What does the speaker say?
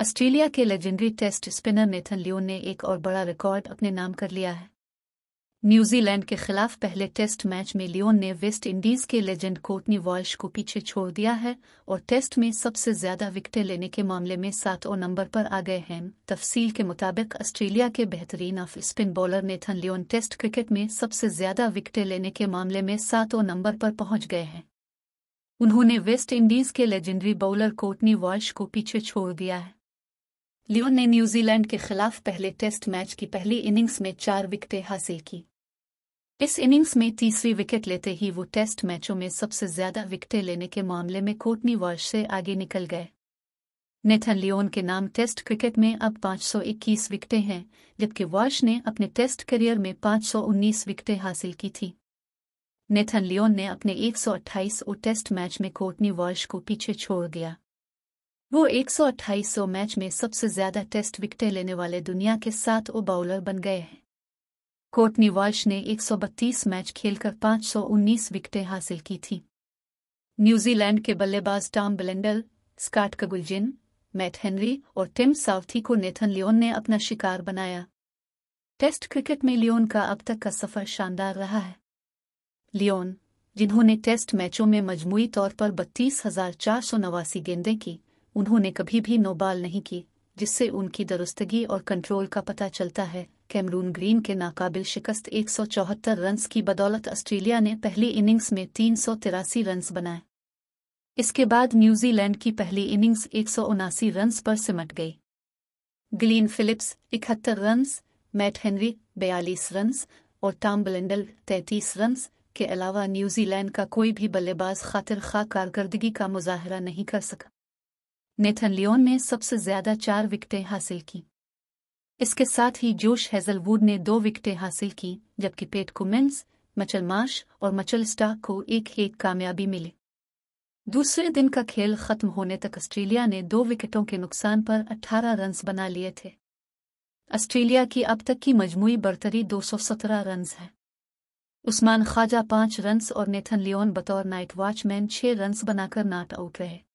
Australia के legendary test spinner Nathan Lyon ने एक और बड़ा रिकॉर्ड अपने नाम कर लिया है न्यूजीलैंड के खिलाफ पहले टेस्ट मैच में लियोन ने वेस्ट इंडीज के लेजेंड कोटनी वॉल्श को पीछे छोड़ दिया है और टेस्ट में सबसे ज्यादा विकटें लेने के मामले में सातों नंबर पर आ गए हैं तफसील के मुताबिक ऑस्ट्रेलिया के बेहतरीन off spin bowler Nathan Lyon test cricket में सबसे ज्यादा विकेटें लेने के मामले में सातों नंबर पर पहुंच गए हैं उन्होंने वेस्ट इंडीज के लेजेंडरी बॉलर कोटनी वॉल्श को पीछे छोड़ दिया है लियोन ने न्यूजीलैंड के खिलाफ पहले टेस्ट मैच की पहली इनिंग्स में चार विकेटें हासिल की इस इनिंग्स में तीसरी विकेट लेते ही वो टेस्ट मैचों में सबसे ज्यादा विकेटें लेने के मामले में कोटनी वर्ष से आगे निकल गए नेथन लियोन के नाम टेस्ट क्रिकेट में अब 521 विकेटें हैं जबकि वर्ष ने अपने टेस्ट करियर में 519 विकेटें हासिल की थी नेथन लियोन ने अपने 128 और टेस्ट मैच में कोटनी वर्ष को पीछे छोड़ दिया वो 128 मैच में सबसे ज्यादा टेस्ट विकेटें लेने वाले दुनिया के सात ओ बाउलर बन गए हैं कोटनी वॉल्श ने 132 मैच खेलकर 519 विकटें हासिल की थी न्यूजीलैंड के बल्लेबाज Tom Blundell Scott Kuggeleijn Matt Henry और टिम साउथी को नेथन लियोन ने अपना शिकार बनाया टेस्ट क्रिकेट में लियोन का अब तक का सफर शानदार रहा है लियोन जिन्होंने टेस्ट मैचों में मजमू तौर पर बत्तीस हजार चार सौ नवासी गेंदें की उन्होंने कभी भी नोबाल नहीं की जिससे उनकी दुरुस्तगी और कंट्रोल का पता चलता है कैमरून ग्रीन के नाकाबिल शिकस्त एक सौ चौहत्तर रन्स की बदौलत ऑस्ट्रेलिया ने पहली इनिंग्स में तीन सौ तिरासी रन्स बनाए इसके बाद न्यूजीलैंड की पहली इनिंग्स एक सौ उनासी रन्स पर सिमट गई ग्लीन फिलिप्स इकहत्तर रन्स मैट हेनरी बयालीस रन्स और टॉम ब्लेंडल तैतीस रन्स के अलावा न्यूजीलैंड का कोई भी बल्लेबाज खातिर खा कारकर्दगी का मुजाहरा नहीं कर सका नेथन लियोन ने सबसे ज्यादा चार विकेटें हासिल की इसके साथ ही जोश हेजलवुड ने दो विकेटें हासिल की जबकि पेट कुमेंस मचल मार्श और मचल स्टाक को एक एक कामयाबी मिली दूसरे दिन का खेल खत्म होने तक ऑस्ट्रेलिया ने दो विकेटों के नुकसान पर 18 रन बना लिए थे ऑस्ट्रेलिया की अब तक की मजमू बर्तरी 217 रन है उस्मान ख्वाजा पांच रन्स और नेथन लियोन बतौर नाइट वॉचमैन छह रन बनाकर नाट आउट रहे